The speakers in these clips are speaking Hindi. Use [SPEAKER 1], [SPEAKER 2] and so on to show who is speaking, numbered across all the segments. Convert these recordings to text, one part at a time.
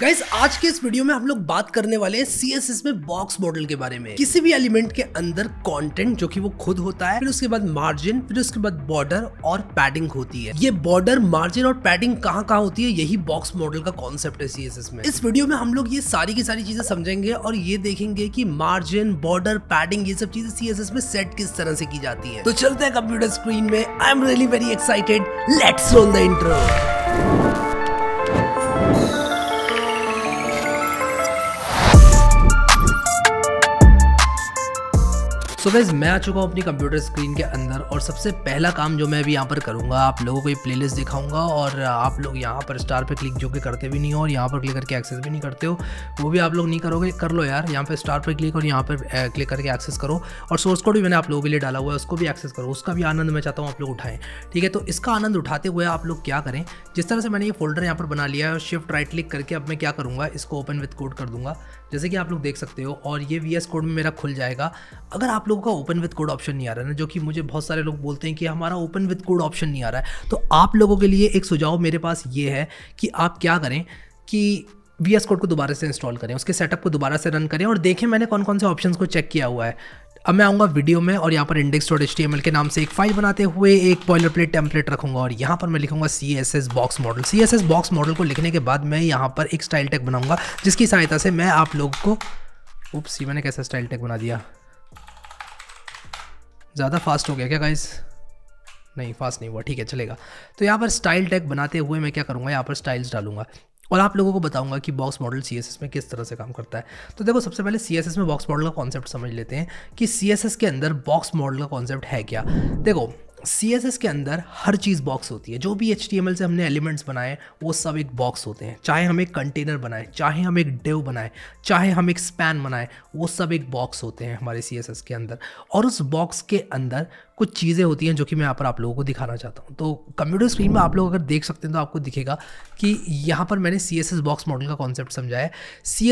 [SPEAKER 1] गाइज आज के इस वीडियो में हम लोग बात करने वाले हैं सीएसएस में बॉक्स मॉडल के बारे में किसी भी एलिमेंट के अंदर कंटेंट जो कि वो खुद होता है फिर उसके बाद मार्जिन फिर उसके बाद बॉर्डर और पैडिंग होती है ये बॉर्डर मार्जिन और पैडिंग कहाँ कहाँ होती है यही बॉक्स मॉडल का कॉन्सेप्ट है सीएसएस में इस वीडियो में हम लोग ये सारी की सारी चीजें समझेंगे और ये देखेंगे की मार्जिन बॉर्डर पैडिंग ये सब चीजें सीएसएस में सेट किस तरह से की जाती है तो चलते हैं कंप्यूटर स्क्रीन में I am really very excited let's roll the interview so guess मैं आ चुका हूँ अपनी कंप्यूटर स्क्रीन के अंदर और सबसे पहला काम जो मैं अभी यहाँ पर करूँगा आप लोगों को ये प्लेलिस्ट दिखाऊंगा और आप लोग यहाँ पर स्टार पे क्लिक जो कि करते भी नहीं हो और यहाँ पर क्लिक करके एक्सेस भी नहीं करते हो वो भी आप लोग नहीं करोगे कर लो यार यहाँ पर स्टार पर क्लिक और यहाँ पर क्लिक करके एक्सेस करो और सोर्स कोड भी मैंने आप लोगों के लिए डाला हुआ है उसको भी एक्सेस करो उसका भी आनंद मैं चाहता हूँ आप लोग उठाएँ ठीक है तो इसका आनंद उठाते हुए आप लोग क्या करें जिस तरह से मैंने ये फोल्डर यहाँ पर बना लिया है और शिफ्ट राइट क्लिक करके अब मैं क्या करूँगा इसको ओपन विथ कोड कर दूँगा जैसे कि आप लोग देख सकते हो और ये वी एस कोड में मेरा खुल जाएगा अगर आप लोगों का ओपन विद कोड ऑप्शन नहीं आ रहा है ना जो कि मुझे बहुत सारे लोग बोलते हैं कि हमारा ओपन विद कोड ऑप्शन नहीं आ रहा है तो आप लोगों के लिए एक सुझाव मेरे पास ये है कि आप क्या करें कि वी एस कोड को दोबारा से इंस्टॉल करें उसके सेटअप को दोबारा से रन करें और देखें मैंने कौन कौन से ऑप्शन को चेक किया हुआ है अब मैं आऊँगा वीडियो में और यहाँ पर index dot H T M L के नाम से एक फाइल बनाते हुए एक बॉयलर प्लेट टेम्पलेट रखूँगा और यहाँ पर मैं लिखूँगा C S S box model C S S box model को लिखने के बाद मैं यहाँ पर एक स्टाइल टैग बनाऊँगा जिसकी सहायता से मैं आप लोग को सी मैंने कैसा स्टाइल टैग बना दिया ज़्यादा फास्ट हो गया क्या गाइस नहीं फास्ट नहीं हुआ ठीक है चलेगा तो यहाँ पर स्टाइल टैग बनाते हुए मैं क्या करूँगा यहाँ पर स्टाइल्स डालूंगा और आप लोगों को बताऊंगा कि बॉक्स मॉडल सी में किस तरह से काम करता है तो देखो सबसे पहले सी में बॉक्स मॉडल का कॉन्सेप्ट समझ लेते हैं कि सी के अंदर बॉक्स मॉडल का कॉन्सेप्ट है क्या देखो सी के अंदर हर चीज़ बॉक्स होती है जो भी एच से हमने एलिमेंट्स बनाए वो सब एक बॉक्स होते हैं चाहे हम एक कंटेनर बनाए चाहे हम एक डेव बनाए चाहे हम एक स्पैन बनाए वो सब एक बॉक्स होते हैं हमारे सी के अंदर और उस बॉक्स के अंदर कुछ चीज़ें होती हैं जो कि मैं यहाँ पर आप लोगों को दिखाना चाहता हूँ तो कंप्यूटर स्क्रीन में आप लोग अगर देख सकते हैं तो आपको दिखेगा कि यहाँ पर मैंने सी बॉक्स मॉडल का कॉन्सेप्ट समझाया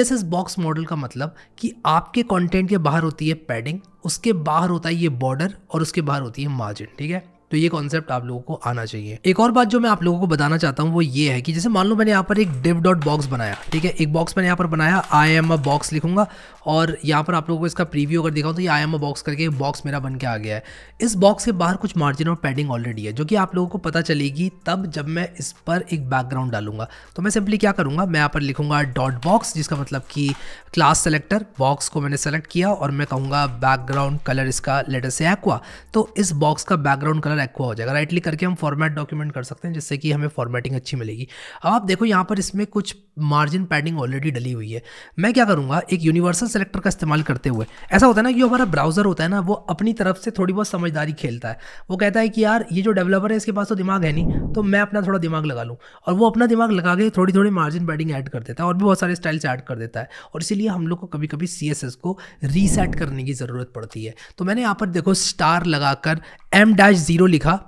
[SPEAKER 1] एस एस बॉक्स मॉडल का मतलब कि आपके कॉन्टेंट के बाहर होती है पैडिंग उसके बाहर होता है ये बॉर्डर और उसके बाहर होती है मार्जिन ठीक है तो ये कॉन्सेप्ट आप लोगों को आना चाहिए एक और बात जो मैं आप लोगों को बताना चाहता हूँ वो ये है कि जैसे मान लो मैंने यहाँ पर एक डिव डॉट बॉक्स बनाया ठीक है एक बॉक्स मैंने यहाँ पर बनाया आई एम अ बॉक्स लिखूंगा और यहाँ पर आप लोगों को इसका प्रीव्यू अगर दिखाऊँ तो ये आई एम अ बॉक्स करके बॉक्स मेरा बन के आ गया है इस बॉक्स के बाहर कुछ मार्जिन और पैडिंग ऑलरेडी है जो कि आप लोगों को पता चलेगी तब जब मैं इस पर एक बैकग्राउंड डालूंगा तो मैं सिंपली क्या करूँगा मैं यहाँ पर लिखूंगा डॉट बॉक्स जिसका मतलब कि क्लास सेलेक्टर बॉक्स को मैंने सेलेक्ट किया और मैं कहूँगा बैकग्राउंड कलर इसका लेटर से एक्वा तो इस बॉक्स का बैकग्राउंड कलर एक्वा हो जाएगा राइट क्लिक करके हम फॉर्मेट डॉक्यूमेंट कर सकते हैं जिससे कि हमें फॉर्मेटिंग अच्छी मिलेगी अब आप देखो यहाँ पर इसमें कुछ मार्जिन पैडिंग ऑलरेडी डली हुई है मैं क्या करूँगा एक यूनिवर्सल सेलेक्टर का इस्तेमाल करते हुए ऐसा होता है ना कि हमारा ब्राउज़र होता है ना वो अपनी तरफ से थोड़ी बहुत समझदारी खेलता है वो कहता है कि यार ये जो डेवलपर है इसके पास तो दिमाग है नहीं तो मैं अपना थोड़ा दिमाग लगा लूँ और वो अपना दिमाग लगा के थोड़ी थोड़ी मार्जिन पैडिंग ऐड कर देता है और भी बहुत सारे स्टाइल्स ऐड कर देता है और इसीलिए हम लोग को कभी कभी सी को रीसेट करने की ज़रूरत पड़ती है तो मैंने यहाँ पर देखो स्टार लगाकर एम डैश जीरो लिखा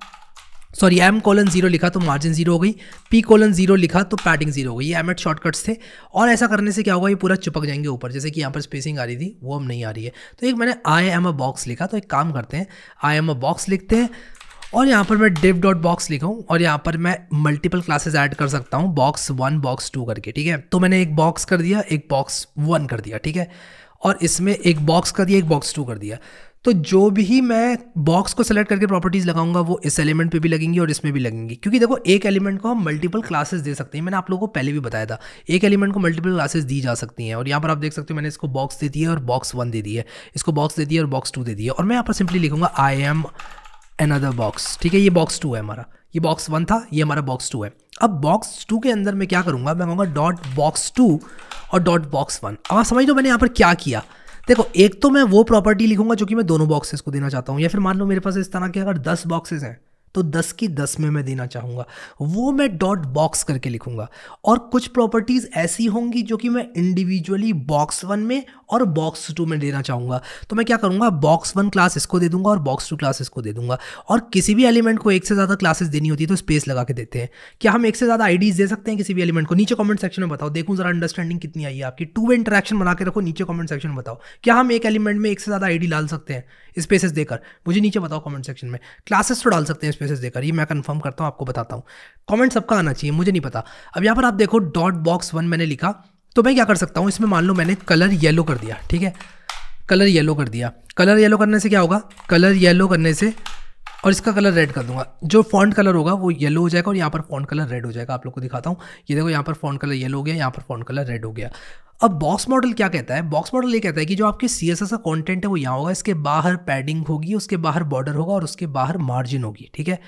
[SPEAKER 1] सॉरी एम कॉलन जीरो लिखा तो मार्जिन जीरो हो गई पी कॉलन जीरो लिखा तो पैडिंग जीरो हो गई ये एम एट शॉर्टकट्स थे और ऐसा करने से क्या होगा ये पूरा चिपक जाएंगे ऊपर जैसे कि यहाँ पर स्पेसिंग आ रही थी वो अब नहीं आ रही है तो एक मैंने आई एम अ बॉक्स लिखा तो एक काम करते हैं आई एम अ बॉक्स लिखते हैं और यहाँ पर मैं डिप डॉट बॉक्स लिखाऊँ और यहाँ पर मैं मल्टीपल क्लासेज ऐड कर सकता हूँ बॉक्स वन बॉक्स टू करके ठीक है तो मैंने एक बॉक्स कर दिया एक बॉक्स वन कर दिया ठीक है और इसमें एक बॉक्स कर दिया एक बॉक्स टू कर दिया तो जो भी मैं बॉक्स को सेलेक्ट करके प्रॉपर्टीज़ लगाऊंगा वो इस एलिमेंट पे भी लगेंगी और इसमें भी लगेंगी क्योंकि देखो एक एलिमेंट को हम मल्टीपल क्लासेस दे सकते हैं मैंने आप लोगों को पहले भी बताया था एक एलिमेंट को मल्टीपल क्लासेस दी जा सकती हैं और यहाँ पर आप देख सकते हो मैंने इसको बॉक्स दे दिया और बॉक्स वन दे दी है इसको बॉक्स दे दिया और बॉक्स टू दे दिया और मैं यहाँ पर सिंपली लिखूंगा आई एम एन बॉक्स ठीक है ये बॉक्स टू है हमारा ये बॉक्स वन था ये हमारा बॉक्स टू है अब बॉक्स टू के अंदर मैं क्या करूँगा मैं कहूँगा डॉट बॉक्स टू और डॉट बॉक्स वन अब आप समझ लो मैंने यहाँ पर क्या किया देखो एक तो मैं वो प्रॉपर्टी लिखूंगा जो कि मैं दोनों बॉक्सेस को देना चाहता हूँ या फिर मान लो मेरे पास इस तरह के अगर दस बॉक्सेस हैं तो 10 की 10 में मैं देना चाहूँगा वो मैं डॉट बॉक्स करके लिखूँगा और कुछ प्रॉपर्टीज़ ऐसी होंगी जो कि मैं इंडिविजुअली बॉक्स वन में और बॉक्स टू में देना चाहूँगा तो मैं क्या करूँगा बॉक्स वन क्लास इसको दे दूँगा और बॉक्स टू क्लास इसको दे दूँगा और किसी भी एलिमेंट को एक से ज़्यादा क्लासेस देनी होती है तो स्पेस लगा के देते हैं क्या हम एक से ज़्यादा आईडीज दे सकते हैं किसी भी एलिमेंट को नीचे कॉमेंट सेक्शन में बताओ देखूँ ज़रा अंडरस्टैंडिंग कितनी आई है आपकी टू वे इंटरेक्शन बना के रखो नीचे कॉमेंट सेक्शन में बताओ क्या हम एक एलिमेंट में एक से ज़्यादा आईडी डाल सकते हैं स्पेसेस देकर मुझे नीचे बताओ कमेंट सेक्शन में क्लासेस तो डाल सकते हैं स्पेसेस देकर ये मैं कन्फर्म करता हूँ आपको बताता हूँ कॉमेंट सबका आना चाहिए मुझे नहीं पता अब यहाँ पर आप देखो डॉट बॉक्स वन मैंने लिखा तो मैं क्या कर सकता हूँ इसमें मान लो मैंने कलर येलो कर दिया ठीक है कलर येलो कर दिया कलर येलो करने से क्या होगा कलर येलो करने से और इसका कलर रेड कर दूंगा जो फॉन्ट कलर होगा वो येलो हो जाएगा और यहाँ पर फॉन्ट कलर रेड हो जाएगा आप लोग को दिखाता हूँ ये देखो यहाँ पर फॉन्ट कलर येलो हो गया यहाँ पर फॉन्ट कलर रेड हो गया अब बॉक्स मॉडल क्या कहता है बॉक्स मॉडल ये कहता है कि जो आपके सी एस एस का कॉन्टेंट है वो यहाँ होगा इसके बाहर पैडिंग होगी उसके बाहर बॉर्डर होगा और उसके बाहर मार्जिन होगी ठीक है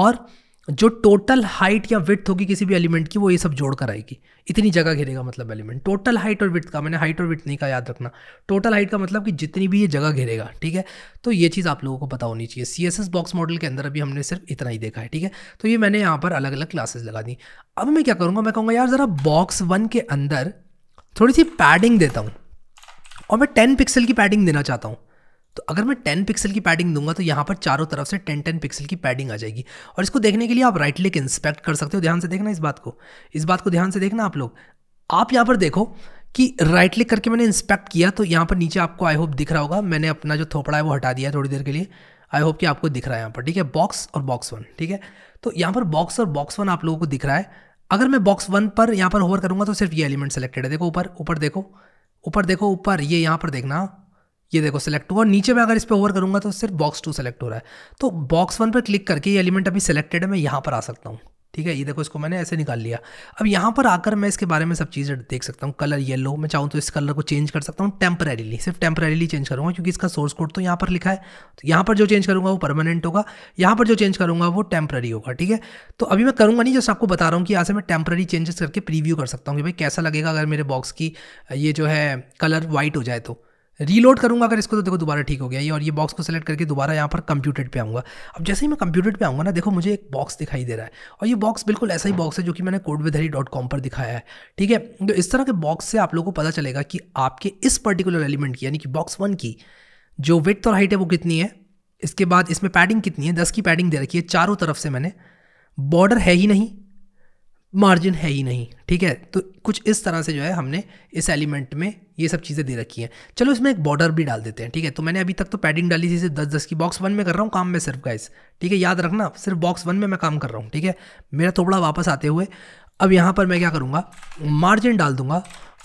[SPEAKER 1] और जो टोटल हाइट या विथ होगी किसी भी एलिमेंट की वो ये सब जोड़ कर आएगी इतनी जगह घेरेगा मतलब एलिमेंट टोटल हाइट और विथ का मैंने हाइट और विथ नहीं का याद रखना टोटल हाइट का मतलब कि जितनी भी ये जगह घेरेगा ठीक है तो ये चीज़ आप लोगों को पता होनी चाहिए C S S box model के अंदर अभी हमने सिर्फ इतना ही देखा है ठीक है तो ये मैंने यहाँ पर अलग अलग क्लासेज लगा दी अब मैं क्या करूँगा मैं कहूँगा यार ज़रा बॉक्स वन के अंदर थोड़ी सी पैडिंग देता हूँ और मैं टेन पिक्सल की पैडिंग देना चाहता हूँ तो अगर मैं टेन पिक्सल की पैडिंग दूंगा तो यहाँ पर चारों तरफ से टेन टेन पिक्सल की पैडिंग आ जाएगी और इसको देखने के लिए आप राइट क्लिक इंस्पेक्ट कर सकते हो ध्यान से देखना इस बात को इस बात को ध्यान से देखना आप लोग आप यहाँ पर देखो कि राइट क्लिक करके मैंने इंस्पेक्ट किया तो यहाँ पर नीचे आपको आई होप दिख रहा होगा मैंने अपना जो थोपड़ा है वो हटा दिया थोड़ी देर के लिए आई होप कि आपको दिख रहा है यहाँ पर ठीक है बॉक्स और बॉक्स वन ठीक है तो यहाँ पर बॉक्स और बॉक्स वन आप लोगों को दिख रहा है अगर मैं बॉक्स वन पर यहाँ पर होवर करूँगा तो सिर्फ ये एलिमेंट सेलेक्टेड है देखो ऊपर ऊपर देखो ऊपर देखो ऊपर ये यहाँ पर देखना ये देखो सेलेक्ट हुआ और नीचे मैं अगर इस पर ओवर करूँगा तो सिर्फ बॉक्स टू सेलेक्ट हो रहा है तो बॉक्स वन पर क्लिक करके ये एलिमेंट अभी सेलेक्टेड है मैं यहाँ पर आ सकता हूँ ठीक है ये देखो इसको मैंने ऐसे निकाल लिया अब यहाँ पर आकर मैं इसके बारे में सब चीज़ें देख सकता हूँ कलर येलो मैं चाहूँ तो इस कलर को चेंज कर सकता हूँ टेम्परेली सिर्फ टेम्परेली चेंज करूँगा क्योंकि इसका सोर्स कोड तो यहाँ पर लिखा है तो यहाँ पर जो चेंज करूँगा वो परमानेंट होगा यहाँ पर जो चेंज करूँगा वो टेम्प्रेरी होगा ठीक है तो अभी मैं करूँगा नहीं जस्ट आपको बता रहा हूँ कि यहाँ से मैं टेम्प्रेरी चेंजेस करके प्रीव्यू कर सकता हूँ कि भाई कैसा लगेगा अगर मेरे बॉक्स की ये जो है कलर वाइट हो जाए तो रीलोड करूँगा अगर इसको तो देखो दोबारा ठीक हो गया ये और ये बॉक्स को सेलेक्ट करके दोबारा यहाँ पर कंप्यूटेड पे आऊँगा अब जैसे ही मैं कंप्यूटेड पे आऊँगा ना देखो मुझे एक बॉक्स दिखाई दे रहा है और ये बॉक्स बिल्कुल ऐसा ही बॉक्स है जो कि मैंने कोडवेधरी डॉट कॉम पर दिखाया है ठीक है तो इस तरह के बॉक्स से आप लोग को पता चलेगा कि आपके इस पर्टिकुलर एलिमेंट की यानी कि बॉक्स वन की जो विथ और हाइट है वो कितनी है इसके बाद इसमें पैडिंग कितनी है दस की पैडिंग दे रखी है चारों तरफ से मैंने बॉर्डर है ही नहीं मार्जिन है ही नहीं ठीक है तो कुछ इस तरह से जो है हमने इस एलिमेंट में ये सब चीज़ें दे रखी हैं चलो इसमें एक बॉर्डर भी डाल देते हैं ठीक है तो मैंने अभी तक तो पैडिंग डाली थी इसे दस दस की बॉक्स वन में कर रहा हूँ काम में सिर्फ गाइस ठीक है याद रखना सिर्फ बॉक्स वन में मैं काम कर रहा हूँ ठीक है मेरा थोड़ा वापस आते हुए अब यहाँ पर मैं क्या करूँगा मार्जिन डाल दूँगा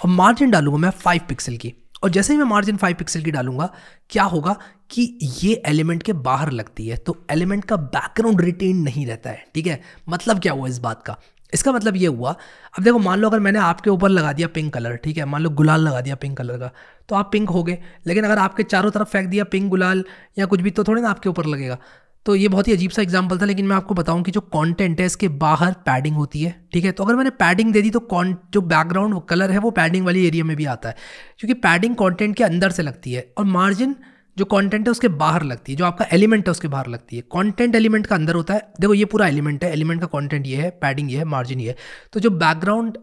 [SPEAKER 1] और मार्जिन डालूंगा मैं फाइव पिक्सल की और जैसे ही मैं मार्जिन फाइव पिक्सल की डालूंगा क्या होगा कि ये एलिमेंट के बाहर लगती है तो एलिमेंट का बैकग्राउंड रिटेन नहीं रहता है ठीक है मतलब क्या हुआ इस बात का इसका मतलब ये हुआ अब देखो मान लो अगर मैंने आपके ऊपर लगा दिया पिंक कलर ठीक है मान लो गुलाल लगा दिया पिंक कलर का तो आप पिंक हो गए लेकिन अगर आपके चारों तरफ फेंक दिया पिंक गुलाल या कुछ भी तो थोड़ी ना आपके ऊपर लगेगा तो ये बहुत ही अजीब सा एग्जाम्पल था लेकिन मैं आपको बताऊं कि जो कॉन्टेंट है इसके बाहर पैडिंग होती है ठीक है तो अगर मैंने पैडिंग दे दी तो कॉन जो बैकग्राउंड कलर है वो पैडिंग वाली एरिया में भी आता है क्योंकि पैडिंग कॉन्टेंट के अंदर से लगती है और मार्जिन जो कंटेंट है उसके बाहर लगती है जो आपका एलिमेंट है उसके बाहर लगती है कंटेंट एलिमेंट का अंदर होता है देखो ये पूरा एलिमेंट है एलिमेंट का कंटेंट ये है पैडिंग ये है मार्जिन ये है तो जो बैकग्राउंड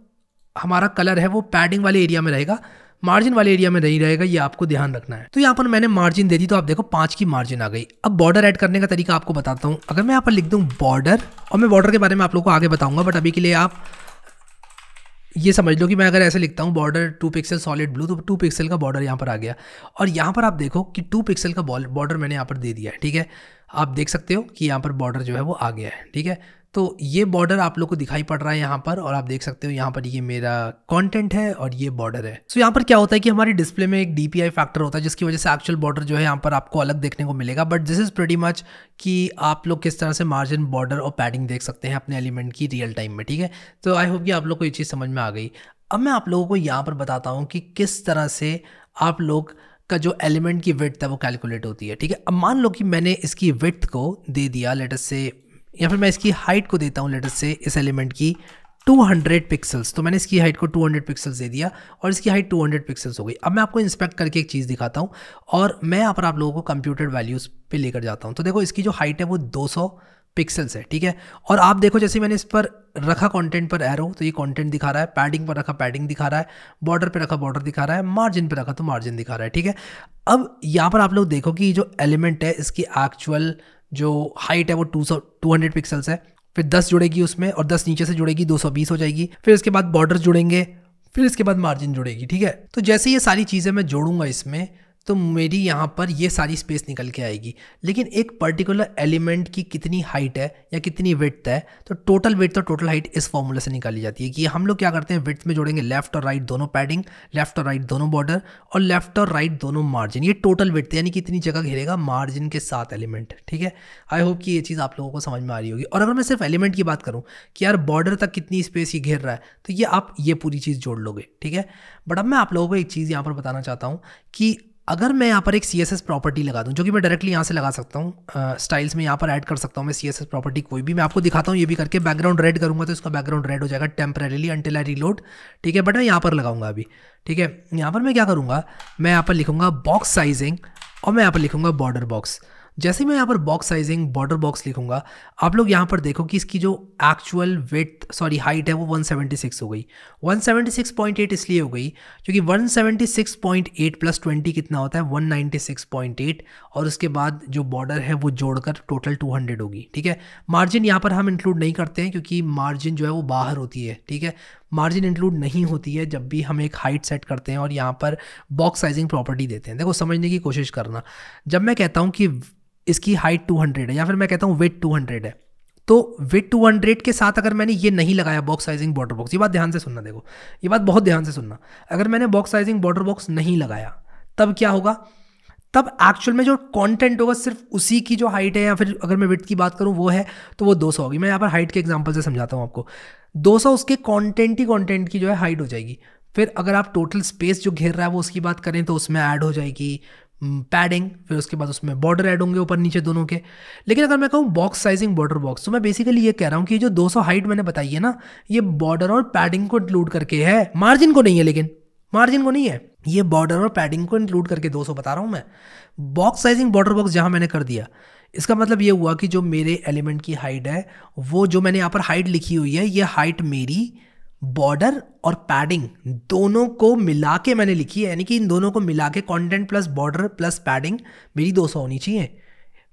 [SPEAKER 1] हमारा कलर है वो पैडिंग वाले एरिया में रहेगा मार्जिन वाले एरिया में नहीं रहेगा ये आपको ध्यान रखना है तो यहाँ पर मैंने मार्जिन दे दी तो आप देखो पाँच की मार्जिन आ गई अब बॉर्डर ऐड करने का तरीका आपको बताता हूँ अगर मैं यहाँ पर लिख दूँ बॉर्डर और मैं बॉर्डर के बारे में आप लोग को आगे बताऊँगा बट अभी के लिए आप ये समझ लो कि मैं अगर ऐसे लिखता हूँ border two pixel solid blue तो टू पिक्सल का बॉर्डर यहाँ पर आ गया और यहाँ पर आप देखो कि टू पिक्सल का बॉर्डर मैंने यहाँ पर दे दिया है ठीक है आप देख सकते हो कि यहाँ पर बॉर्डर जो है वो आ गया है ठीक है तो ये बॉर्डर आप लोग को दिखाई पड़ रहा है यहाँ पर और आप देख सकते हो यहाँ पर ये मेरा कंटेंट है और ये बॉर्डर है सो so, यहाँ पर क्या होता है कि हमारे डिस्प्ले में एक डीपीआई फैक्टर होता है जिसकी वजह से एक्चुअल बॉर्डर जो है यहाँ पर आपको अलग देखने को मिलेगा but this is pretty much कि आप लोग किस तरह से मार्जिन बॉर्डर और पैडिंग देख सकते हैं अपने एलिमेंट की रियल टाइम में ठीक है तो आई होप कि आप लोग को ये चीज़ समझ में आ गई अब मैं आप लोगों को यहाँ पर बताता हूँ कि किस तरह से आप लोग का जो एलिमेंट की विथ है वो कैलकुलेट होती है ठीक है अब मान लो कि मैंने इसकी विथ को दे दिया लेटस से या फिर मैं इसकी हाइट को देता हूँ लेटर से इस एलिमेंट की 200 पिक्सल्स तो मैंने इसकी हाइट को 200 पिक्सल्स दे दिया और इसकी हाइट 200 पिक्सल्स हो गई अब मैं आपको इंस्पेक्ट करके एक चीज़ दिखाता हूँ और मैं यहाँ पर आप लोगों को कंप्यूटेड वैल्यूज़ पे लेकर जाता हूँ तो देखो इसकी जो हाइट है वो 200 पिक्सल्स है ठीक है और आप देखो जैसे मैंने इस पर रखा कंटेंट पर एरो तो ये कंटेंट दिखा रहा है पैडिंग पर रखा पैडिंग दिखा रहा है बॉर्डर पे रखा बॉर्डर दिखा रहा है मार्जिन पे रखा तो मार्जिन दिखा रहा है ठीक है अब यहाँ पर आप लोग देखो कि जो एलिमेंट है इसकी एक्चुअल जो हाइट है वो टू सौ टू हंड्रेड पिक्सल्स है फिर दस जुड़ेगी उसमें और दस नीचे से जुड़ेगी दो सौ बीस हो जाएगी फिर इसके बाद बॉर्डर जुड़ेंगे फिर इसके बाद मार्जिन जुड़ेगी ठीक है तो जैसे ये सारी चीज़ें मैं जोड़ूंगा इसमें तो मेरी यहाँ पर ये सारी स्पेस निकल के आएगी लेकिन एक पर्टिकुलर एलिमेंट की कितनी हाइट है या कितनी विथ है तो टोटल विथ और टोटल हाइट इस फॉर्मूले से निकाली जाती है कि हम लोग क्या करते हैं विथ में जोड़ेंगे लेफ्ट और राइट दोनों पैडिंग लेफ्ट और राइट दोनों बॉर्डर और लेफ्ट और राइट दोनों मार्जिन ये टोटल विथ यानी कि इतनी जगह घेरेगा मार्जिन के साथ एलिमेंट ठीक है आई होप कि ये चीज़ आप लोगों को समझ में आ रही होगी और अगर मैं सिर्फ एलिमेंट की बात करूँ कि यार बॉर्डर तक कितनी स्पेस ये घेर रहा है तो ये आप ये पूरी चीज़ जोड़ लोगे ठीक है बट अब मैं आप लोगों को एक चीज़ यहाँ पर बताना चाहता हूँ कि अगर मैं यहाँ पर एक सी प्रॉपर्टी लगा दूँ जो कि मैं डायरेक्टली यहाँ से लगा सकता हूँ स्टाइल्स में यहाँ पर ऐड कर सकता हूँ मैं सी प्रॉपर्टी कोई भी मैं आपको दिखाता हूँ ये भी करके बैकग्राउंड रेड करूँगा तो इसका बैकग्राउंड रेड हो जाएगा टेम्परेली अंटिल आई रीलोड ठीक है बट मैं यहाँ पर लगाऊंगा अभी ठीक है यहाँ पर मैं क्या करूँगा मैं यहाँ पर लिखूँगा बॉक्स साइजिंग और मैं यहाँ पर लिखूँगा बॉर्डर बॉक्स जैसे मैं यहाँ पर बॉक्स साइजिंग बॉर्डर बॉक्स लिखूंगा आप लोग यहाँ पर देखो कि इसकी जो एक्चुअल वेथ सॉरी हाइट है वो 176 हो गई 176.8 इसलिए हो गई क्योंकि 176.8 प्लस 20 कितना होता है 196.8 और उसके बाद जो बॉर्डर है वो जोड़कर टोटल 200 होगी ठीक है मार्जिन यहाँ पर हम इंक्लूड नहीं करते हैं क्योंकि मार्जिन जो है वो बाहर होती है ठीक है मार्जिन इंक्लूड नहीं होती है जब भी हम एक हाइट सेट करते हैं और यहाँ पर बॉक्स साइजिंग प्रॉपर्टी देते हैं देखो समझने की कोशिश करना जब मैं कहता हूँ कि इसकी हाइट 200 है या फिर मैं कहता हूँ वेट 200 है तो टू 200 के साथ अगर मैंने ये नहीं लगाया बॉक्स साइजिंग बॉर्डर बॉक्स ये बात ध्यान से सुनना देखो ये बात बहुत ध्यान से सुनना अगर मैंने बॉक्स साइजिंग बॉर्डर बॉक्स नहीं लगाया तब क्या होगा तब एक्चुअल में जो कंटेंट होगा सिर्फ उसी की जो हाइट है या फिर अगर मैं विथ की बात करूँ वो है तो वो दो होगी मैं यहाँ पर हाइट के एग्जाम्पल से समझाता हूँ आपको दो उसके कॉन्टेंट ही कॉन्टेंट की जो है हाइट हो जाएगी फिर अगर आप टोटल स्पेस जो घेर रहा है वो उसकी बात करें तो उसमें ऐड हो जाएगी पैडिंग हम्म, फिर उसके बाद उसमें बॉर्डर ऐड होंगे ऊपर नीचे दोनों के लेकिन अगर मैं कहूँ बॉक्स साइजिंग बॉर्डर बॉक्स तो मैं बेसिकली ये कह रहा हूँ कि जो 200 हाइट मैंने बताई है ना ये बॉर्डर और पैडिंग को इंक्लूड करके है मार्जिन को नहीं है लेकिन मार्जिन को नहीं है ये बॉर्डर और पैडिंग को इंक्लूड करके 200 बता रहा हूँ मैं बॉक्स साइजिंग बॉर्डर बॉक्स जहाँ मैंने कर दिया इसका मतलब ये हुआ कि जो मेरे एलिमेंट की हाइट है वो जो मैंने यहाँ पर हाइट लिखी हुई है ये हाइट मेरी बॉर्डर और पैडिंग दोनों को मिला के मैंने लिखी है यानी कि इन दोनों को मिला के content plus border plus padding मेरी 200 होनी चाहिए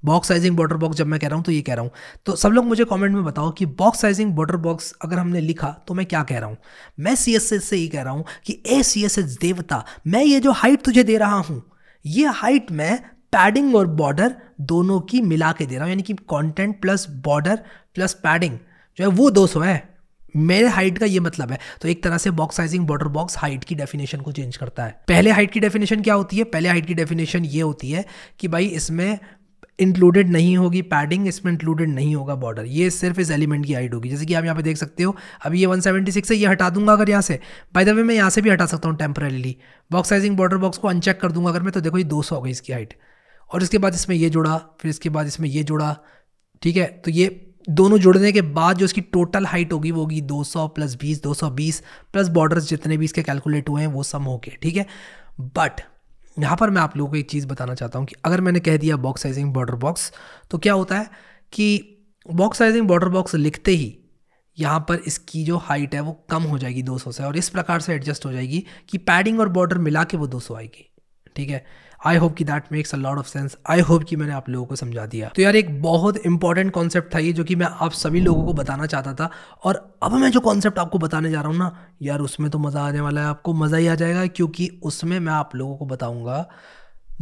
[SPEAKER 1] बॉक्स साइजिंग बॉर्डर बॉक्स जब मैं कह रहा हूँ तो ये कह रहा हूँ तो सब लोग मुझे कमेंट में बताओ कि बॉक्स साइजिंग बॉर्डर बॉक्स अगर हमने लिखा तो मैं क्या कह रहा हूँ मैं सी एस एस से ये कह रहा हूँ कि ए सी एस एस देवता मैं ये जो हाइट तुझे दे रहा हूँ ये हाइट मैं पैडिंग और बॉर्डर दोनों की मिला के दे रहा हूँ यानी कि content plus border plus padding जो है वो 200 है मेरे हाइट का ये मतलब है तो एक तरह से box sizing border box height की डेफिनेशन को चेंज करता है पहले हाइट की डेफिनेशन क्या होती है पहले हाइट की डेफिनेशन ये होती है कि भाई इसमें इंक्लूडेड नहीं होगी पैडिंग इसमें इंक्लूडेड नहीं होगा बॉर्डर ये सिर्फ इस एलिमेंट की हाइट होगी जैसे कि आप यहाँ पे देख सकते हो अभी ये 176 है ये हटा दूंगा अगर यहाँ से बाय द वे मैं यहाँ से भी हटा सकता हूँ temporarily box sizing border box को अनचेक कर दूंगा अगर मैं तो देखो ये सौ हो गई इसकी हाइट और इसके बाद इसमें ये जोड़ा फिर इसके बाद इसमें ये जोड़ा ठीक है तो ये दोनों जुड़ने के बाद जो इसकी टोटल हाइट होगी वो होगी 200 प्लस 20 220 प्लस बॉर्डर्स जितने भी इसके कैलकुलेट हुए हैं वो सम होके ठीक है बट यहाँ पर मैं आप लोगों को एक चीज़ बताना चाहता हूँ कि अगर मैंने कह दिया बॉक्स साइजिंग बॉर्डर बॉक्स तो क्या होता है कि बॉक्स साइजिंग बॉर्डर बॉक्स लिखते ही यहाँ पर इसकी जो हाइट है वो कम हो जाएगी 200 से और इस प्रकार से एडजस्ट हो जाएगी कि पैडिंग और बॉर्डर मिला के वो 200 आएगी ठीक है आई होप कि that makes a lot of sense I hope कि मैंने आप लोगों को समझा दिया तो यार एक बहुत इंपॉर्टेंट कॉन्सेप्ट था ये जो कि मैं आप सभी लोगों को बताना चाहता था और अब मैं जो कॉन्सेप्ट आपको बताने जा रहा हूँ ना यार उसमें तो मज़ा आने वाला है आपको मज़ा ही आ जाएगा क्योंकि उसमें मैं आप लोगों को बताऊँगा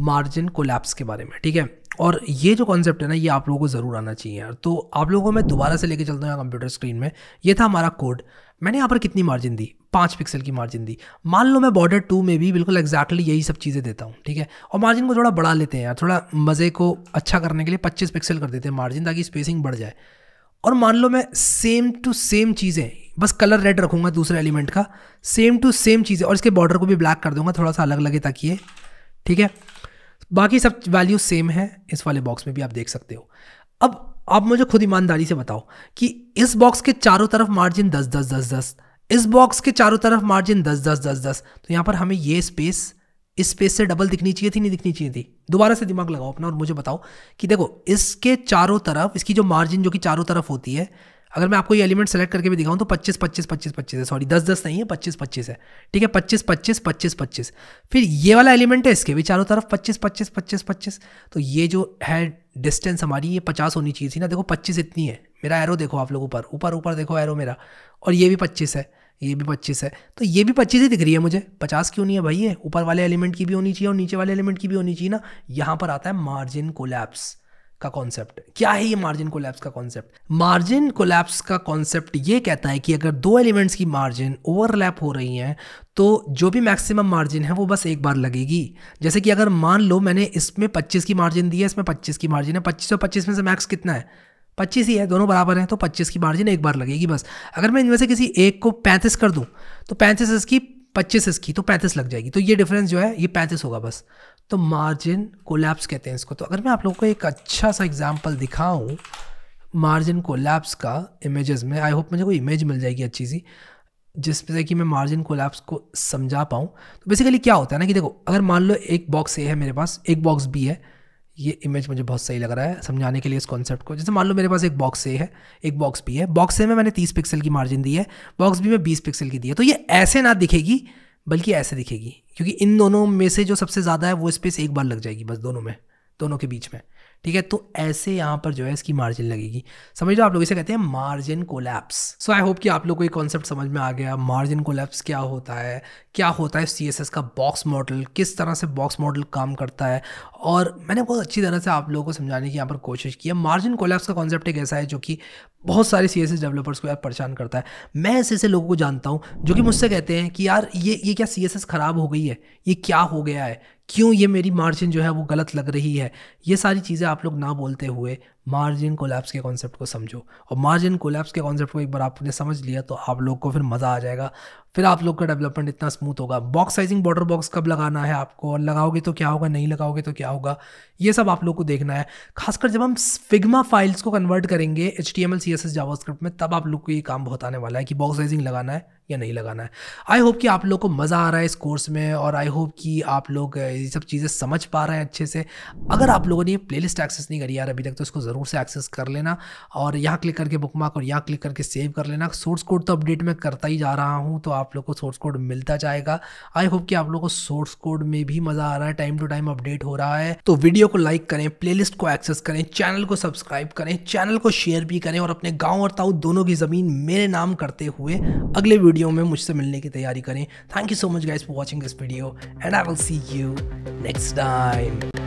[SPEAKER 1] मार्जिन कोलैप्स के बारे में ठीक है और ये जो कॉन्सेप्ट है ना ये आप लोगों को ज़रूर आना चाहिए यार तो आप लोगों को मैं दोबारा से लेके चलता हूँ कंप्यूटर स्क्रीन में ये था हमारा कोड मैंने यहाँ पर कितनी मार्जिन दी पाँच पिक्सल की मार्जिन दी मान लो मैं बॉर्डर टू में भी बिल्कुल एक्जैक्टली यही सब चीज़ें देता हूँ ठीक है और मार्जिन को थोड़ा बढ़ा लेते हैं यार थोड़ा मज़े को अच्छा करने के लिए पच्चीस पिक्सल कर देते हैं मार्जिन ताकि स्पेसिंग बढ़ जाए और मान लो मैं सेम टू सेम चीज़ें बस कलर रेड रखूँगा दूसरे एलिमेंट का सेम टू सेम चीज़ें और इसके बॉर्डर को भी ब्लैक कर दूंगा थोड़ा सा अलग लगे ताकि ये ठीक है बाकी सब वैल्यू सेम है इस वाले बॉक्स में भी आप देख सकते हो अब आप मुझे खुद ईमानदारी से बताओ कि इस बॉक्स के चारों तरफ मार्जिन दस दस दस दस इस बॉक्स के चारों तरफ मार्जिन दस दस दस दस तो यहाँ पर हमें ये स्पेस इस स्पेस से डबल दिखनी चाहिए थी नहीं दिखनी चाहिए थी दोबारा से दिमाग लगाओ अपना और मुझे बताओ कि देखो इसके चारों तरफ इसकी जो मार्जिन जो कि चारों तरफ होती है अगर मैं आपको ये एलिमेंट सेलेक्ट करके भी दिखाऊँ तो पच्चीस पच्चीस पच्चीस पच्चीस है सॉरी दस दस नहीं है पच्चीस पच्चीस है ठीक है पच्चीस पच्चीस पच्चीस पच्चीस फिर ये वाला एलिमेंट है इसके भी चारों तरफ पच्चीस पच्चीस पच्चीस पच्चीस तो ये जो है डिस्टेंस हमारी ये पचास होनी चाहिए थी ना देखो पच्चीस इतनी है मेरा एरो देखो आप लोग ऊपर ऊपर ऊपर देखो एरो मेरा और ये भी पच्चीस है ये भी पच्चीस है तो ये भी पच्चीस ही दिख रही है मुझे पचास क्यों नहीं है भाई ये ऊपर वाले एलिमेंट की भी होनी चाहिए और नीचे वाले एलिमेंट की भी होनी चाहिए ना यहाँ पर आता है मार्जिन कोलैप्स का कॉन्सेप्ट क्या है ये मार्जिन कोलैप्स का कॉन्सेप्ट मार्जिन कोलैप्स का कॉन्सेप्ट ये कहता है कि अगर दो एलिमेंट्स की मार्जिन ओवरलैप हो रही हैं तो जो भी मैक्सिमम मार्जिन है वो बस एक बार लगेगी जैसे कि अगर मान लो मैंने इसमें 25 की मार्जिन दी है इसमें 25 की मार्जिन है पच्चीस और पच्चीस में से मैक्स कितना है पच्चीस ही है दोनों बराबर हैं तो पच्चीस की मार्जिन एक बार लगेगी बस अगर मैं इनमें से किसी एक को पैंतीस कर दूँ तो पैंतीस इसकी पच्चीस इसकी तो पैंतीस लग जाएगी तो ये डिफरेंस जो है ये पैंतीस होगा बस तो मार्जिन कोलैप्स कहते हैं इसको तो अगर मैं आप लोगों को एक अच्छा सा एग्जाम्पल दिखाऊँ मार्जिन कोलैप्स का इमेजेस में आई होप मुझे कोई इमेज मिल जाएगी अच्छी सी जिस पे कि मैं मार्जिन कोलैप्स को समझा पाऊँ तो बेसिकली क्या होता है ना कि देखो अगर मान लो एक बॉक्स ए है मेरे पास एक बॉक्स बी है ये इमेज मुझे बहुत सही लग रहा है समझाने के लिए इस कॉन्सेप्ट को जैसे मान लो मेरे पास एक बॉक्स ए है एक बॉक्स बी है बॉक्स ए में मैंने तीस पिक्सल की मार्जिन दी है बॉक्स बी में बीस पिक्सल की दी है तो ये ऐसे ना दिखेगी बल्कि ऐसे दिखेगी क्योंकि इन दोनों में से जो सबसे ज़्यादा है वो स्पेस एक बार लग जाएगी बस दोनों में दोनों के बीच में ठीक है तो ऐसे यहाँ पर जो है इसकी मार्जिन लगेगी समझ लो आप लोग इसे कहते हैं margin collapse so I hope कि आप लोग को ये कॉन्सेप्ट समझ में आ गया मार्जिन कोलैप्स क्या होता है क्या होता है सी का बॉक्स मॉडल किस तरह से बॉक्स मॉडल काम करता है और मैंने बहुत अच्छी तरह से आप लोगों को समझाने की यहाँ पर कोशिश की है मार्जिन कोलैप्स का कॉन्सेप्ट एक ऐसा है जो कि बहुत सारे सी डेवलपर्स को यार परेशान करता है मैं ऐसे ऐसे लोगों को जानता हूँ जो कि मुझसे कहते हैं कि यार ये ये क्या सी ख़राब हो गई है ये क्या हो गया है क्यों ये मेरी मार्जिन जो है वो गलत लग रही है ये सारी चीज़ें आप लोग ना बोलते हुए मार्जिन कोलैप्स के कॉन्सेप्ट को समझो और मार्जिन कोलैप्स के कॉन्सेप्ट को एक बार आपने समझ लिया तो आप लोग को फिर मज़ा आ जाएगा फिर आप लोग का डेवलपमेंट इतना स्मूथ होगा बॉक्स साइजिंग बॉर्डर बॉक्स कब लगाना है आपको और लगाओगे तो क्या होगा नहीं लगाओगे तो क्या होगा ये सब आप लोग को देखना है खासकर जब हम फिगमा फाइल्स को कन्वर्ट करेंगे H T M L C S S JavaScript में तब आप लोग को ये काम बहुत आने वाला है कि बॉक्स साइजिंग लगाना है या नहीं लगाना है आई होप कि आप लोग को मज़ा आ रहा है इस कोर्स में और आई होप कि आप लोग ये सब चीज़ें समझ पा रहे हैं अच्छे से अगर आप लोगों ने ये प्लेलिस्ट एक्सेस नहीं करी यार अभी तक तो इसको ज़रूर ज़रूर से एक्सेस कर लेना और यहाँ क्लिक करके बुक मार्क और यहाँ क्लिक करके सेव कर लेना सोर्स कोड तो अपडेट में करता ही जा रहा हूँ तो आप लोग को सोर्स कोड मिलता जाएगा आई होप कि आप लोग को सोर्स कोड में भी मज़ा आ रहा है टाइम टू टाइम अपडेट हो रहा है तो वीडियो को लाइक करें प्ले को एक्सेस करें चैनल को सब्सक्राइब करें चैनल को शेयर भी करें और अपने गाँव और ताऊ दोनों की ज़मीन मेरे नाम करते हुए अगले वीडियो में मुझसे मिलने की तैयारी करें thank you so much guys for watching this video and I will see you next time